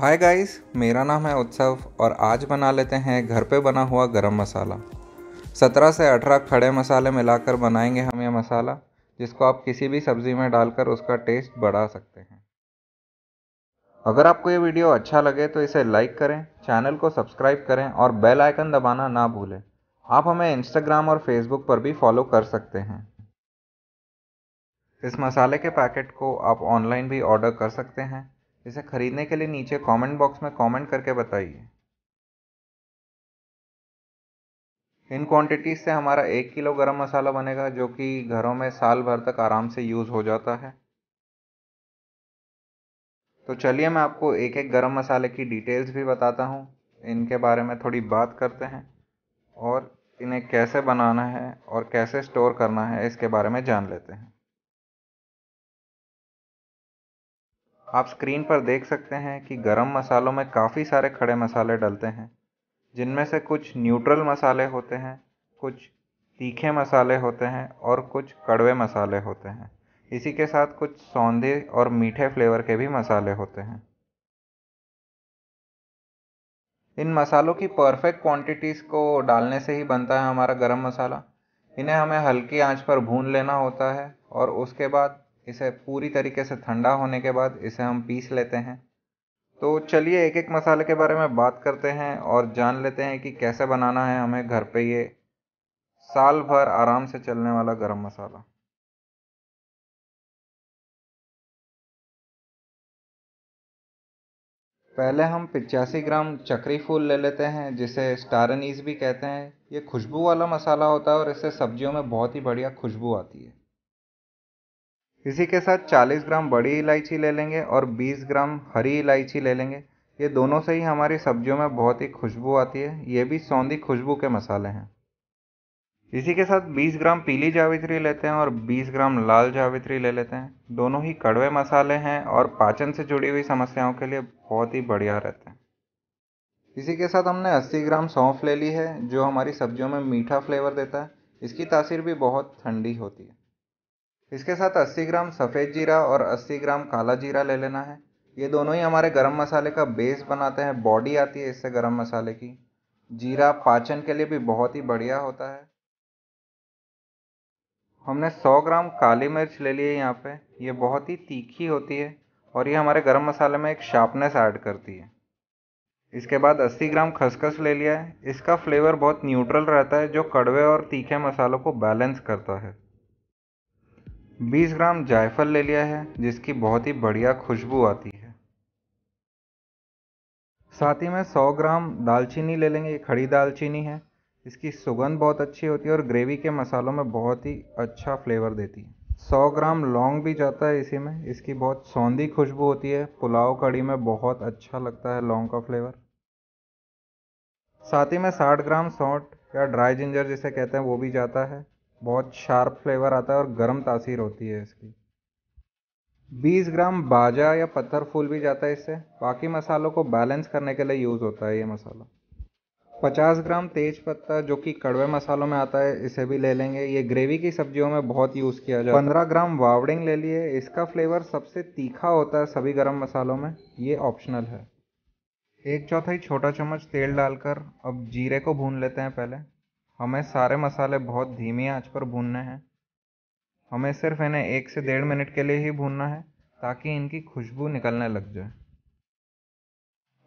hi guys मेरा नाम है उत्सव और आज बना लेते हैं घर पे बना हुआ गरम मसाला 17 से 18 खड़े मसाले मिलाकर बनाएंगे हम ये मसाला जिसको आप किसी भी सब्ज़ी में डालकर उसका टेस्ट बढ़ा सकते हैं अगर आपको ये वीडियो अच्छा लगे तो इसे लाइक करें चैनल को सब्सक्राइब करें और बेल आइकन दबाना ना भूलें आप हमें इंस्टाग्राम और फेसबुक पर भी फॉलो कर सकते हैं इस मसाले के पैकेट को आप ऑनलाइन भी ऑर्डर कर सकते हैं इसे ख़रीदने के लिए नीचे कमेंट बॉक्स में कमेंट करके बताइए इन क्वांटिटीज़ से हमारा एक किलो गरम मसाला बनेगा जो कि घरों में साल भर तक आराम से यूज़ हो जाता है तो चलिए मैं आपको एक एक गरम मसाले की डिटेल्स भी बताता हूँ इनके बारे में थोड़ी बात करते हैं और इन्हें कैसे बनाना है और कैसे स्टोर करना है इसके बारे में जान लेते हैं आप स्क्रीन पर देख सकते हैं कि गरम मसालों में काफ़ी सारे खड़े मसाले डलते हैं जिनमें से कुछ न्यूट्रल मसाले होते हैं कुछ तीखे मसाले होते हैं और कुछ कड़वे मसाले होते हैं इसी के साथ कुछ सौंधे और मीठे फ्लेवर के भी मसाले होते हैं इन मसालों की परफेक्ट क्वांटिटीज़ को डालने से ही बनता है हमारा गरम मसाला इन्हें हमें हल्की आंच पर भून लेना होता है और उसके बाद इसे पूरी तरीके से ठंडा होने के बाद इसे हम पीस लेते हैं तो चलिए एक एक मसाले के बारे में बात करते हैं और जान लेते हैं कि कैसे बनाना है हमें घर पे ये साल भर आराम से चलने वाला गरम मसाला पहले हम पिचासी ग्राम चक्री फूल ले लेते हैं जिसे स्टारनीज़ भी कहते हैं ये खुशबू वाला मसाला होता है और इससे सब्जियों में बहुत ही बढ़िया खुशबू आती है इसी के साथ 40 ग्राम बड़ी इलायची ले लेंगे और 20 ग्राम हरी इलायची ले लेंगे ये दोनों से ही हमारी सब्जियों में बहुत ही खुशबू आती है ये भी सौंधी खुशबू के मसाले हैं इसी के साथ 20 ग्राम पीली जावित्री लेते हैं और 20 ग्राम लाल जावित्री ले लेते हैं दोनों ही कड़वे मसाले हैं और पाचन से जुड़ी हुई समस्याओं के लिए बहुत ही बढ़िया रहते हैं इसी के साथ हमने 80 ग्राम सौंफ ले ली है जो हमारी सब्जियों में मीठा फ्लेवर देता है इसकी तासीर भी बहुत ठंडी होती है इसके साथ 80 ग्राम सफ़ेद जीरा और 80 ग्राम काला जीरा ले लेना है ये दोनों ही हमारे गरम मसाले का बेस बनाते हैं बॉडी आती है इससे गरम मसाले की जीरा पाचन के लिए भी बहुत ही बढ़िया होता है हमने 100 ग्राम काली मिर्च ले ली है यहाँ पे ये बहुत ही तीखी होती है और ये हमारे गरम मसाले में एक शार्पनेस ऐड करती है इसके बाद 80 ग्राम खसखस ले लिया है इसका फ्लेवर बहुत न्यूट्रल रहता है जो कड़वे और तीखे मसालों को बैलेंस करता है बीस ग्राम जायफल ले लिया है जिसकी बहुत ही बढ़िया खुशबू आती है साथ ही में 100 ग्राम दालचीनी ले लेंगे ये खड़ी दालचीनी है इसकी सुगंध बहुत अच्छी होती है और ग्रेवी के मसालों में बहुत ही अच्छा फ्लेवर देती है 100 ग्राम लौंग भी जाता है इसी में इसकी बहुत सौंधी खुशबू होती है पुलाव कड़ी में बहुत अच्छा लगता है लौंग का फ्लेवर साथ ही में 60 ग्राम सौंठ या ड्राई जिंजर जिसे कहते हैं वो भी जाता है बहुत शार्प फ्लेवर आता है और गर्म तासीर होती है इसकी 20 ग्राम बाजा या पत्थर फूल भी जाता है इससे बाकी मसालों को बैलेंस करने के लिए यूज़ होता है ये मसाला 50 ग्राम तेज पत्ता जो कि कड़वे मसालों में आता है इसे भी ले लेंगे ये ग्रेवी की सब्जियों में बहुत यूज़ किया जाता है 15 ग्राम वावड़िंग ले लिए इसका फ्लेवर सबसे तीखा होता है सभी गर्म मसालों में ये ऑप्शनल है एक चौथाई छोटा चम्मच तेल डालकर अब जीरे को भून लेते हैं पहले हमें सारे मसाले बहुत धीमी आंच पर भूनने हैं हमें सिर्फ इन्हें एक से डेढ़ मिनट के लिए ही भूनना है ताकि इनकी खुशबू निकलने लग जाए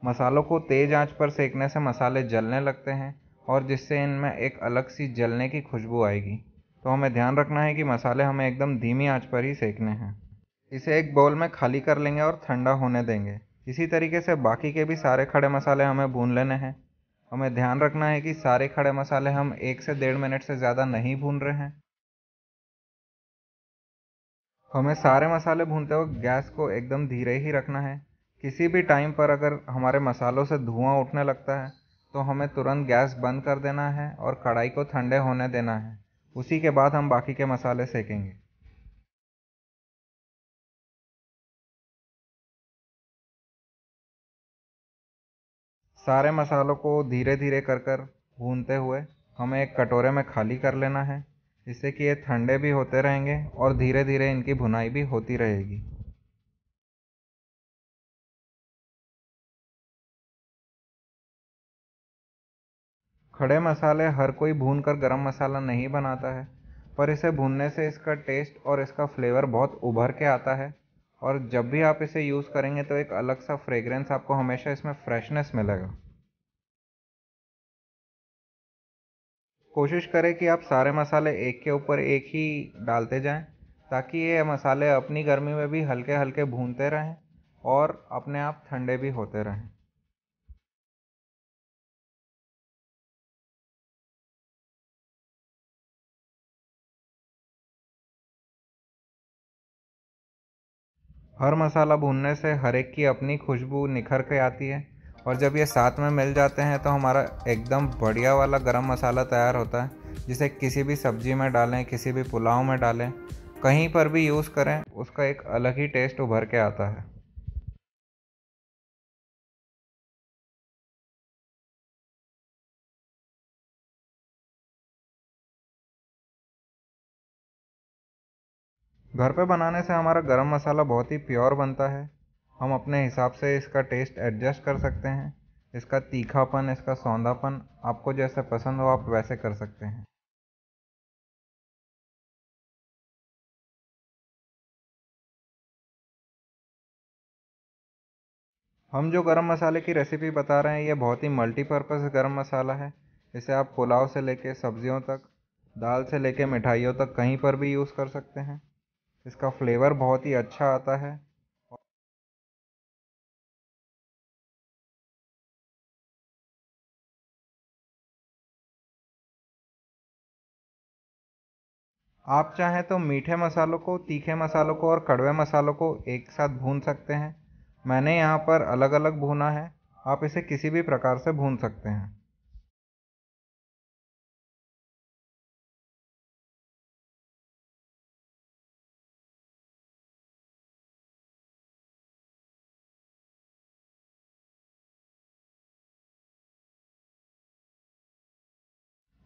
मसालों को तेज़ आंच पर सेकने से मसाले जलने लगते हैं और जिससे इनमें एक अलग सी जलने की खुशबू आएगी तो हमें ध्यान रखना है कि मसाले हमें एकदम धीमी आंच पर ही सेकने हैं इसे एक बाउल में खाली कर लेंगे और ठंडा होने देंगे इसी तरीके से बाकी के भी सारे खड़े मसाले हमें भून लेने हैं हमें ध्यान रखना है कि सारे खड़े मसाले हम एक से डेढ़ मिनट से ज़्यादा नहीं भून रहे हैं हमें सारे मसाले भूनते वक्त गैस को एकदम धीरे ही रखना है किसी भी टाइम पर अगर हमारे मसालों से धुआं उठने लगता है तो हमें तुरंत गैस बंद कर देना है और कढ़ाई को ठंडे होने देना है उसी के बाद हम बाकी के मसाले सेकेंगे सारे मसालों को धीरे धीरे कर कर भूनते हुए हमें एक कटोरे में खाली कर लेना है जिससे कि ये ठंडे भी होते रहेंगे और धीरे धीरे इनकी भुनाई भी होती रहेगी खड़े मसाले हर कोई भून कर गर्म मसाला नहीं बनाता है पर इसे भूनने से इसका टेस्ट और इसका फ्लेवर बहुत उभर के आता है और जब भी आप इसे यूज़ करेंगे तो एक अलग सा फ्रेगरेंस आपको हमेशा इसमें फ्रेशनेस मिलेगा कोशिश करें कि आप सारे मसाले एक के ऊपर एक ही डालते जाएं ताकि ये मसाले अपनी गर्मी में भी हल्के हल्के भूनते रहें और अपने आप ठंडे भी होते रहें हर मसाला भूनने से हर एक की अपनी खुशबू निखर के आती है और जब ये साथ में मिल जाते हैं तो हमारा एकदम बढ़िया वाला गरम मसाला तैयार होता है जिसे किसी भी सब्जी में डालें किसी भी पुलाव में डालें कहीं पर भी यूज़ करें उसका एक अलग ही टेस्ट उभर के आता है घर पे बनाने से हमारा गरम मसाला बहुत ही प्योर बनता है हम अपने हिसाब से इसका टेस्ट एडजस्ट कर सकते हैं इसका तीखापन इसका सौंधापन आपको जैसा पसंद हो आप वैसे कर सकते हैं हम जो गरम मसाले की रेसिपी बता रहे हैं ये बहुत ही मल्टीपर्पज़ गरम मसाला है इसे आप पुलाव से लेके सब्जियों तक दाल से लेके मिठाइयों तक कहीं पर भी यूज़ कर सकते हैं इसका फ्लेवर बहुत ही अच्छा आता है आप चाहें तो मीठे मसालों को तीखे मसालों को और कड़वे मसालों को एक साथ भून सकते हैं मैंने यहाँ पर अलग अलग भूना है आप इसे किसी भी प्रकार से भून सकते हैं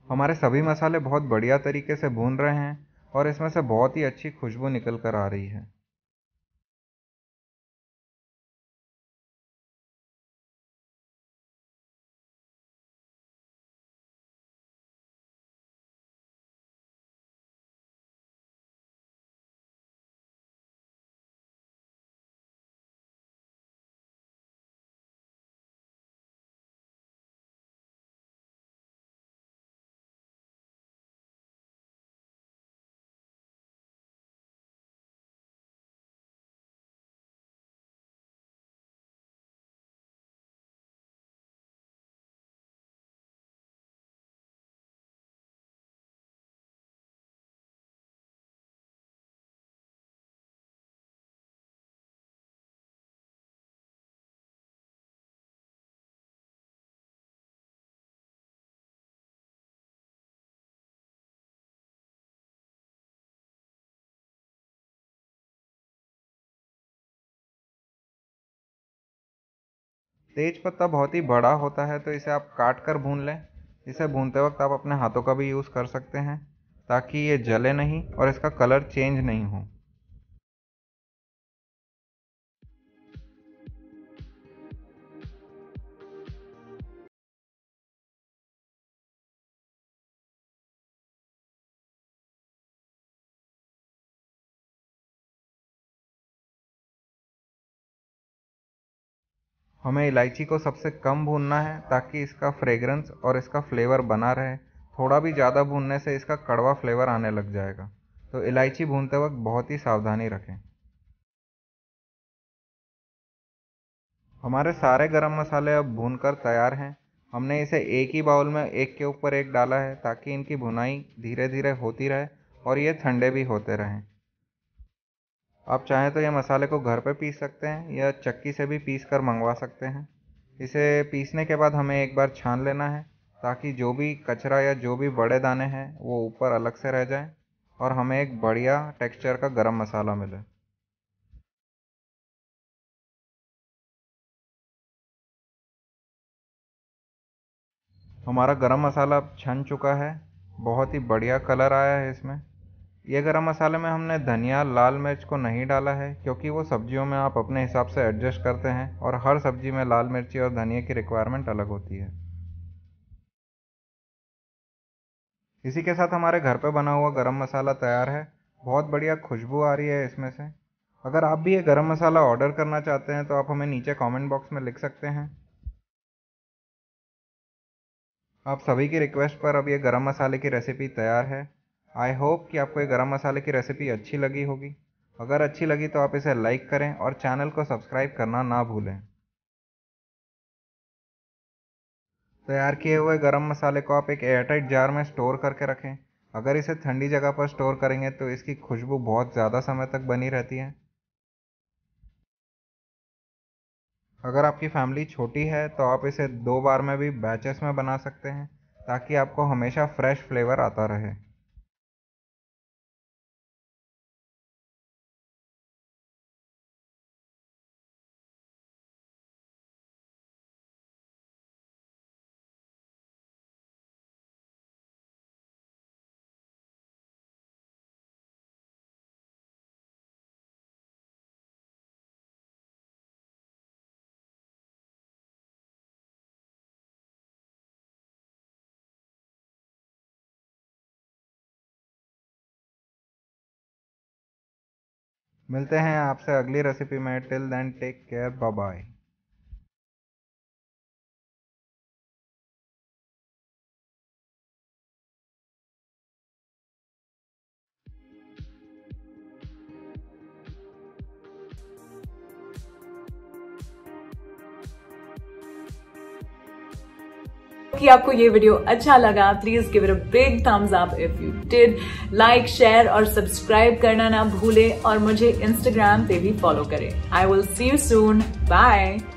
हमारे सभी मसाले बहुत बढ़िया तरीके से भून रहे हैं और इसमें से बहुत ही अच्छी खुशबू निकल कर आ रही है तेज पत्ता बहुत ही बड़ा होता है तो इसे आप काट कर भून लें इसे भूनते वक्त आप अपने हाथों का भी यूज़ कर सकते हैं ताकि ये जले नहीं और इसका कलर चेंज नहीं हो हमें इलायची को सबसे कम भूनना है ताकि इसका फ्रेगरेंस और इसका फ्लेवर बना रहे थोड़ा भी ज़्यादा भूनने से इसका कड़वा फ्लेवर आने लग जाएगा तो इलायची भूनते वक्त बहुत ही सावधानी रखें हमारे सारे गरम मसाले अब भून कर तैयार हैं हमने इसे एक ही बाउल में एक के ऊपर एक डाला है ताकि इनकी भुनाई धीरे धीरे होती रहे और ये ठंडे भी होते रहें आप चाहें तो ये मसाले को घर पे पीस सकते हैं या चक्की से भी पीस कर मंगवा सकते हैं इसे पीसने के बाद हमें एक बार छान लेना है ताकि जो भी कचरा या जो भी बड़े दाने हैं वो ऊपर अलग से रह जाएं और हमें एक बढ़िया टेक्सचर का गरम मसाला मिले हमारा गरम मसाला छन चुका है बहुत ही बढ़िया कलर आया है इसमें ये गरम मसाले में हमने धनिया लाल मिर्च को नहीं डाला है क्योंकि वो सब्जियों में आप अपने हिसाब से एडजस्ट करते हैं और हर सब्जी में लाल मिर्ची और धनिया की रिक्वायरमेंट अलग होती है इसी के साथ हमारे घर पर बना हुआ गरम मसाला तैयार है बहुत बढ़िया खुशबू आ रही है इसमें से अगर आप भी ये गरम मसाला ऑर्डर करना चाहते हैं तो आप हमें नीचे कमेंट बॉक्स में लिख सकते हैं आप सभी की रिक्वेस्ट पर अब ये गरम मसाले की रेसिपी तैयार है आई होप कि आपको ये गरम मसाले की रेसिपी अच्छी लगी होगी अगर अच्छी लगी तो आप इसे लाइक करें और चैनल को सब्सक्राइब करना ना भूलें तैयार किए हुए गरम मसाले को आप एक एयरटाइट जार में स्टोर करके रखें अगर इसे ठंडी जगह पर स्टोर करेंगे तो इसकी खुशबू बहुत ज़्यादा समय तक बनी रहती है अगर आपकी फैमिली छोटी है तो आप इसे दो बार में भी बैचेस में बना सकते हैं ताकि आपको हमेशा फ्रेश फ्लेवर आता रहे मिलते हैं आपसे अगली रेसिपी में till then take care bye bye कि आपको ये वीडियो अच्छा लगा please give it a big thumbs up if you did like share और सब्सक्राइब करना ना भूले और मुझे इंस्टाग्राम पे भी फॉलो करें I will see you soon bye